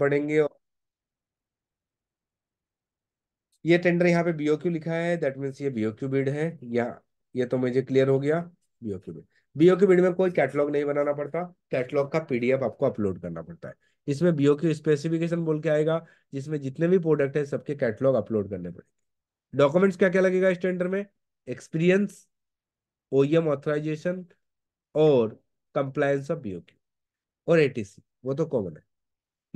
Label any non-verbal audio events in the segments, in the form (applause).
पढ़ेंगे और ये टेंडर यहाँ पे बीओक्यू लिखा है दैट मीन्स ये बीओक्यू बिड है या ये तो मुझे क्लियर हो गया बीओक्यू बिड बीओक्यू बिड में कोई कैटलॉग नहीं बनाना पड़ता कैटलॉग का पीडीएफ आपको अपलोड करना पड़ता है इसमें बीओक्यू स्पेसिफिकेशन बोल के आएगा जिसमें जितने भी प्रोडक्ट है सबके कैटलॉग अपलोड करने पड़ेंगे डॉक्यूमेंट्स क्या क्या लगेगा इस टेंडर में एक्सपीरियंस ओएम ऑथराइजेशन और कंप्लायंस ऑफ बीओक्यू और एटीसी वो तो कॉमन है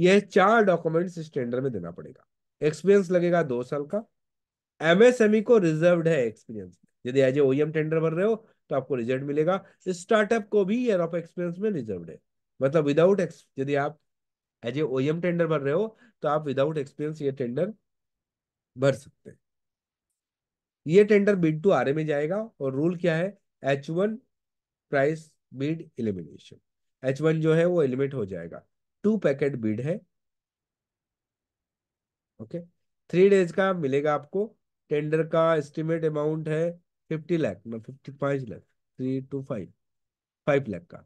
यह चार डॉक्यूमेंट इस टेंडर में देना पड़ेगा एक्सपीरियंस लगेगा दो साल का एमएसएमई e को रिजर्व है एक्सपीरियंस यदि एज ए ओएम टेंडर भर रहे हो तो आपको रिजल्ट मिलेगा स्टार्टअप को भी ईयर ऑफ एक्सपीरियंस में रिजर्व है मतलब विदाउट यदि आप एज ए ओएम टेंडर भर रहे हो तो आप विदाउट एक्सपीरियंस ये टेंडर भर सकते हैं ये टेंडर बिड टू आर में जाएगा और रूल क्या है H one price bid elimination H one जो है वो एलिमिनेट हो जाएगा टू पैकेट बीड है ओके थ्री डेज का मिलेगा आपको टेंडर का एस्टिमेट अमाउंट है फिफ्टी लैख ना मतलब fifty five lakh three two five five lakh का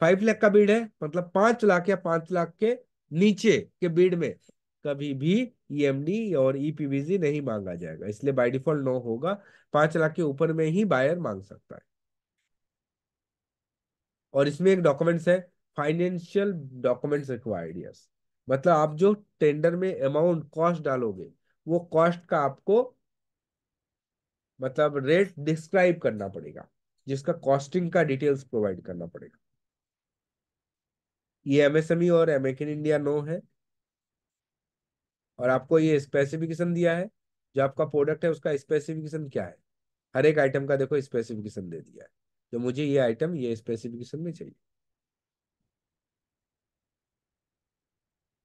फाइव लैख का बीड है मतलब पांच लाख या पांच लाख के नीचे के बीड में कभी भी ईएमडी e और ईपीबीजी e नहीं मांगा जाएगा इसलिए बाय डिफॉल्ट नो होगा पांच लाख के ऊपर में ही बायर मांग सकता है और इसमें एक डॉक्यूमेंट्स है फाइनेंशियल डॉक्यूमेंट्स रिक्वायर्ड यस मतलब आप जो टेंडर में अमाउंट कॉस्ट डालोगे वो कॉस्ट का आपको मतलब रेट डिस्क्राइब करना पड़ेगा जिसका कॉस्टिंग का डिटेल्स प्रोवाइड करना पड़ेगा ये एमएसएमई e और इन इंडिया नो है और आपको ये स्पेसिफिकेशन दिया है जो आपका प्रोडक्ट है उसका स्पेसिफिकेशन क्या है हर एक आइटम का देखो स्पेसिफिकेशन दे दिया है तो मुझे ये आइटम ये स्पेसिफिकेशन में चाहिए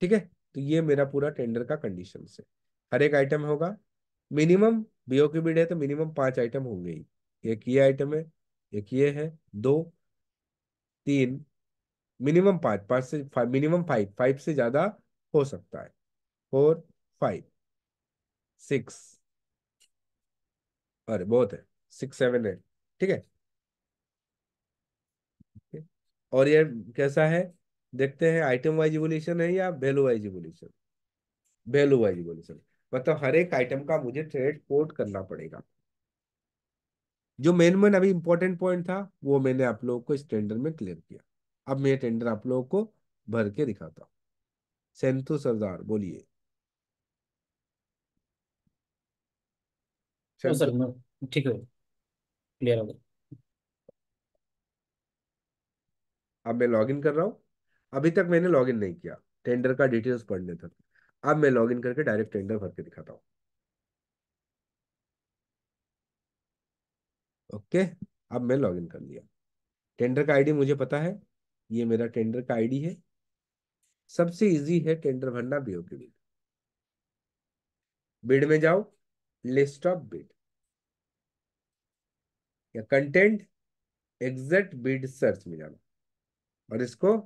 ठीक है तो ये मेरा पूरा टेंडर का कंडीशन है हर एक आइटम होगा मिनिमम बीओ की है तो मिनिमम पांच आइटम होंगे ही एक ये आइटम है एक ये है दो तीन मिनिमम पांच पांच से मिनिमम फाइव फाइव से ज्यादा हो सकता है फोर फाइव सिक्स अरे बहुत है सिक्स सेवन एट ठीक है और ये कैसा है देखते हैं आइटम वाइज इवोल्यूशन है या value wise evolution value wise evolution मतलब हर एक आइटम का मुझे ट्रेड कोट करना पड़ेगा जो मेन मेन अभी इंपॉर्टेंट पॉइंट था वो मैंने आप लोगों को इस टेंडर में क्लियर किया अब मैं टेंडर आप लोगों को भर के दिखाता हूँ सेंतु सरदार बोलिए तो ठीक है क्लियर अब मैं इन कर रहा हूं अभी तक मैंने लॉग नहीं किया टेंडर का डिटेल्स पढ़ने तक अब मैं लॉग करके डायरेक्ट टेंडर भर के दिखाता हूँ ओके okay, अब मैं लॉगिन कर लिया टेंडर का आईडी मुझे पता है ये मेरा टेंडर का आईडी है सबसे इजी है टेंडर भरना बीओ के बिल बिड में जाओ लिस्ट ऑफ बिड या कंटेंट एग्जैक्ट बिड सर्च में जाना और इसको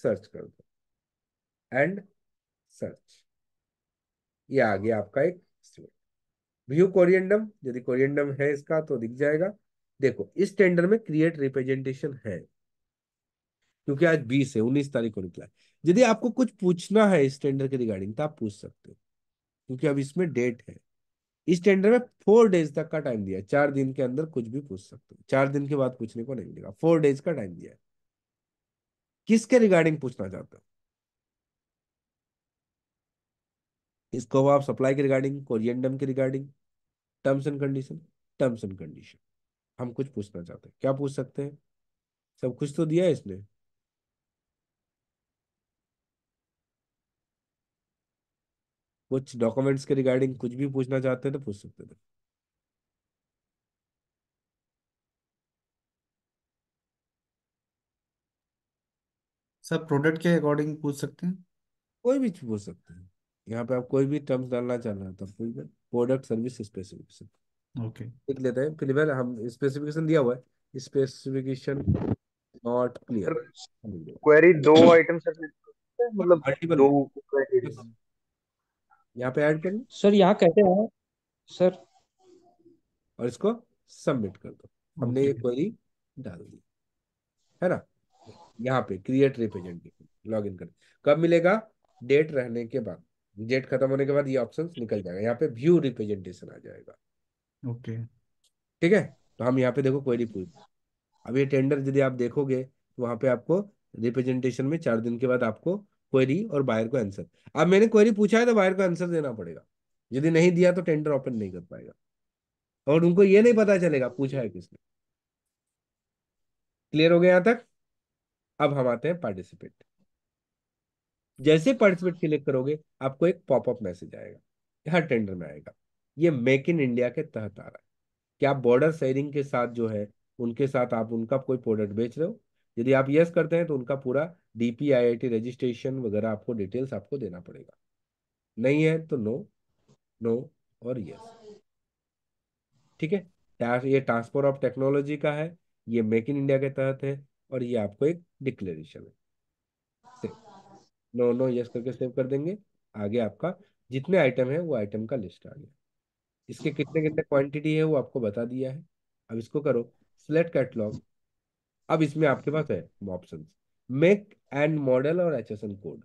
सर्च कर दो एंड सर्च ये आ गया आपका एक व्यू कोरियंडम यदि कोरियंडम है इसका तो दिख जाएगा देखो इस टेंडर में क्रिएट रिप्रेजेंटेशन है क्योंकि आज बीस है उन्नीस तारीख को निकला है यदि आपको कुछ पूछना है इस टेंडर के रिगार्डिंग तो आप पूछ सकते हो क्योंकि अब इसमें डेट है इस टेंडर में फोर डेज तक का टाइम दिया चार दिन के अंदर कुछ भी पूछ सकते हो चार दिन के बाद पूछने को नहीं मिलेगा फोर डेज का टाइम दिया है किसके रिगार्डिंग पूछना चाहते हो इसको आप सप्लाई के रिगार्डिंग कोरिएंडम के regarding terms and condition terms and condition हम कुछ पूछना चाहते हैं क्या पूछ सकते हैं सब कुछ तो दिया है इसने कुछ डॉक्यूमेंट्स के रिगार्डिंग कुछ भी पूछना चाहते हैं तो पूछ सकते थे सर प्रोडक्ट के अकॉर्डिंग पूछ सकते हैं कोई भी पूछ सकते हैं यहाँ पे आप कोई भी टर्म्स डालना चाह रहे हैं तो प्रोडक्ट सर्विस स्पेसिफिकेशन ओके लिख लेते हैं फिलहाल हम स्पेसिफिकेशन दिया हुआ है स्पेसिफिकेशन नॉट क्लियर क्वेरी दो आइटम (clears throat) सर मतलब मल्टीपल दो यहाँ पे ऐड कर सर यहाँ कहते हैं सर और इसको सबमिट कर दो हमने ये क्वेरी डाल दी है ना यहाँ पे क्रिएट रिप्रेजेंटेशन लॉग इन करें कब मिलेगा डेट रहने के बाद डेट खत्म होने के बाद ये ऑप्शन निकल जाएगा यहाँ पे व्यू रिप्रेजेंटेशन आ जाएगा ओके ठीक है तो हम यहाँ पे देखो क्वेरी पूछ अब ये टेंडर यदि आप देखोगे तो वहां पे आपको रिप्रेजेंटेशन में चार दिन के बाद आपको क्वेरी और बायर को आंसर अब मैंने क्वेरी पूछा है तो बायर को आंसर देना पड़ेगा यदि नहीं दिया तो टेंडर ओपन नहीं कर पाएगा और उनको ये नहीं पता चलेगा पूछा है किसने क्लियर हो गया यहां तक अब हम आते हैं पार्टिसिपेट जैसे पार्टिसिपेट क्लिक करोगे आपको एक पॉपअप मैसेज आएगा हर टेंडर में आएगा ये मेक इन इंडिया के तहत आ रहा है क्या आप बॉर्डर सेलिंग के साथ जो है उनके साथ आप उनका कोई प्रोडक्ट बेच रहे हो यदि आप यस करते हैं तो उनका पूरा डीपी रजिस्ट्रेशन वगैरह आपको डिटेल्स आपको देना पड़ेगा नहीं है तो नो नो और यस ठीक है ये ट्रांसफर ऑफ टेक्नोलॉजी का है ये मेक इन इंडिया के तहत है और ये आपको एक डिक्लेरेशन है नो नो यस करके सेव कर देंगे आगे आपका जितने आइटम है वो आइटम का लिस्ट आ गया इसके कितने कितने क्वांटिटी है वो आपको बता दिया है अब इसको करो सिलेक्ट कैटलॉग अब इसमें आपके पास है ऑप्शन मेक एंड मॉडल और एच कोड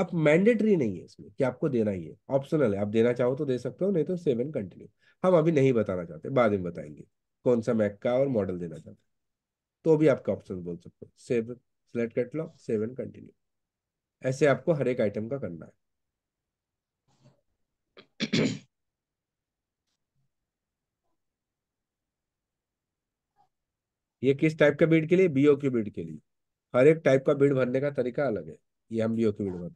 आप मैंडेटरी नहीं है इसमें कि आपको देना ही है ऑप्शनल है आप देना चाहो तो दे सकते हो नहीं तो सेवन कंटिन्यू हम अभी नहीं बताना चाहते बाद में बताएंगे कौन सा मैक का और मॉडल देना चाहते तो भी आपके ऑप्शन बोल सकते हो सेव सिलेक्ट कर लो सेव एंड कंटिन्यू ऐसे आपको हर एक आइटम का करना है (clears throat) ये किस टाइप का बीड के लिए बीओ की बीड के लिए हर एक टाइप का बीड भरने का तरीका अलग है ये हम बीओ क्यू बीड भर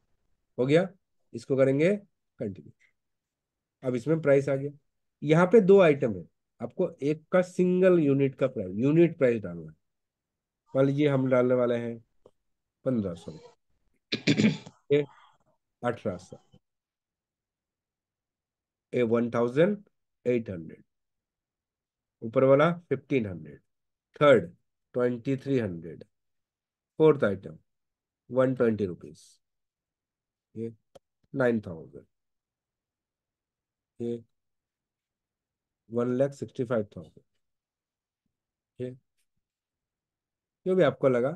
हो गया इसको करेंगे कंटिन्यू अब इसमें प्राइस आ गया यहाँ पे दो आइटम है आपको एक का सिंगल यूनिट का प्राइस यूनिट प्राइस डालना है मान लीजिए हम डालने वाले हैं पंद्रह सौ अठारह सौ a one thousand eight hundred ऊपर वाला fifteen hundred third twenty three hundred fourth item one twenty rupees ये नाइन थाउजेंड ये one lakh sixty five thousand जो भी आपको लगा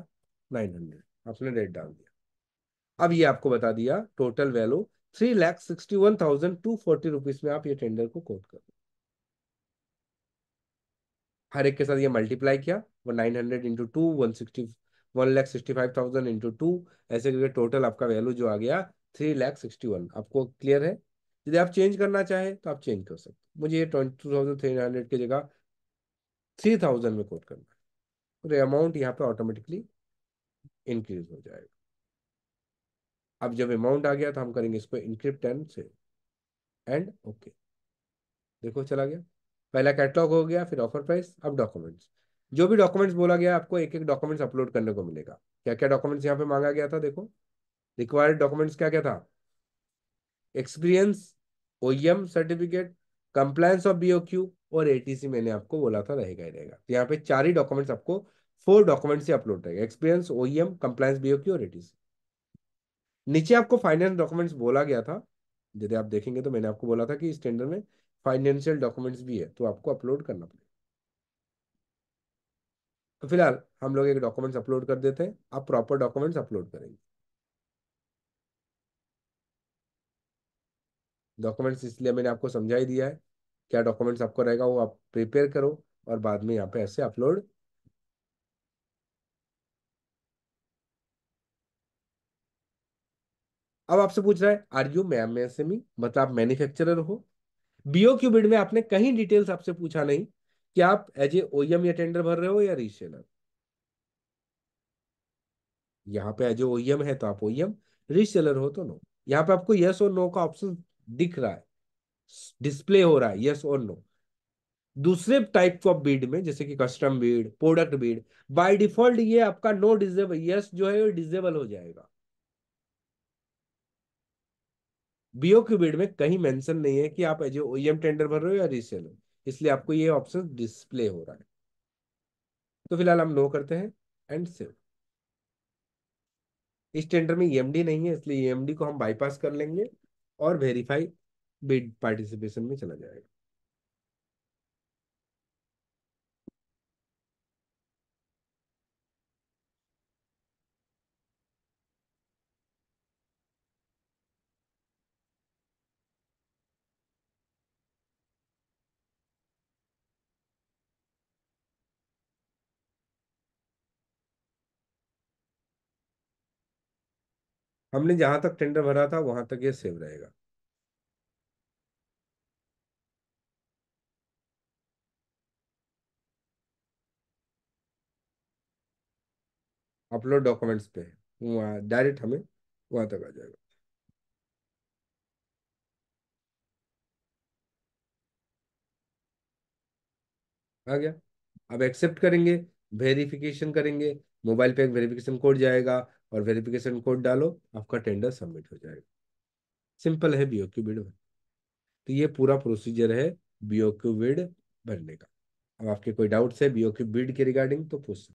नाइन हंड्रेड आपने रेट डाल दिया अब ये आपको बता दिया total value three lakh sixty one thousand two forty rupees में आप ये टेंडर को कोट कर हर एक के साथ ये मल्टीप्लाई किया वो nine hundred into two one sixty one lakh sixty five thousand into two ऐसे करके टोटल आपका वैल्यू जो आ गया थ्री लैख सिक्सटी वन आपको क्लियर है यदि आप चेंज करना चाहें तो आप चेंज कर सकते मुझे ये टू थाउजेंड थ्री हंड्रेड की जगह थ्री थाउजेंड में कोट करना तो अमाउंट यहाँ पे ऑटोमेटिकली इंक्रीज हो जाएगा अब जब अमाउंट आ गया तो हम करेंगे इसको इनक्रिप्ट एंड से एंड ओके देखो चला गया पहला कैटलॉग हो गया फिर ऑफर प्राइस अब डॉक्यूमेंट्स जो भी डॉक्यूमेंट्स बोला गया आपको एक एक डॉक्यूमेंट्स अपलोड करने को मिलेगा क्या क्या डॉक्यूमेंट्स यहाँ पे मांगा गया था देखो रिक्वायर्ड डॉक्यूमेंट्स क्या क्या था experience O certificate compliance of BOQ और एटीसी मैंने आपको बोला था रहेगा ही रहेगा तो यहाँ पे चार ही डॉक्यूमेंट्स आपको फोर डॉक्यूमेंट से अपलोड रहेगा एक्सपीरियंस ओईएम कंप्लायंस बीओक्यू और एटीसी नीचे आपको फाइनेंस डॉक्यूमेंट्स बोला गया था यदि आप देखेंगे तो मैंने आपको बोला था कि स्टैंडर्ड में फाइनेंशियल डॉक्यूमेंट्स भी है तो आपको अपलोड करना पड़ेगा तो फिलहाल हम लोग एक डॉक्यूमेंट्स अपलोड कर देते हैं आप प्रॉपर डॉक्यूमेंट्स अपलोड करेंगे डॉक्यूमेंट्स इसलिए मैंने आपको समझा ही दिया है क्या डॉक्यूमेंट्स आपको रहेगा वो आप प्रिपेयर करो और बाद में यहाँ पे ऐसे अपलोड अब आपसे पूछ रहा है आर यू मैम एम मतलब आप मैन्युफैक्चरर हो बीओ क्यूबिड में आपने कहीं डिटेल्स आपसे पूछा नहीं कि आप एज ए ओ या टेंडर भर रहे हो या रीसेलर यहाँ पे एज ए ओ है तो आप ओ रीसेलर e हो तो नो यहाँ पे आपको यस और नो का ऑप्शन दिख रहा है डिस्प्ले हो रहा है यस और नो दूसरे टाइप ऑफ बीड में जैसे कि custom bid product bid by default ये आपका नो डिजेबल यस जो है वो डिजेबल हो जाएगा बीओ बीड में कहीं मेंशन नहीं है कि आप जो ओएम टेंडर e भर रहे हो या रिसेल हो इसलिए आपको ये ऑप्शन डिस्प्ले हो रहा है तो फिलहाल हम नो करते हैं एंड सेव इस टेंडर में ईएमडी e नहीं है इसलिए ईएमडी e को हम बाईपास कर लेंगे और वेरीफाई बिड पार्टिसिपेशन में चला जाएगा हमने जहां तक टेंडर भरा था वहां तक ये सेव रहेगा अपलोड डॉक्यूमेंट्स पे वहाँ डायरेक्ट हमें वहाँ तक आ जाएगा आ गया अब एक्सेप्ट करेंगे वेरिफिकेशन करेंगे मोबाइल पे एक वेरिफिकेशन कोड जाएगा और वेरिफिकेशन कोड डालो आपका टेंडर सबमिट हो जाएगा सिंपल है बीओ क्यू बिड तो ये पूरा प्रोसीजर है बीओ क्यू बिड भरने का अब आपके कोई डाउट्स है बीओ क्यू बिड के रिगार्डिंग तो पूछ सकते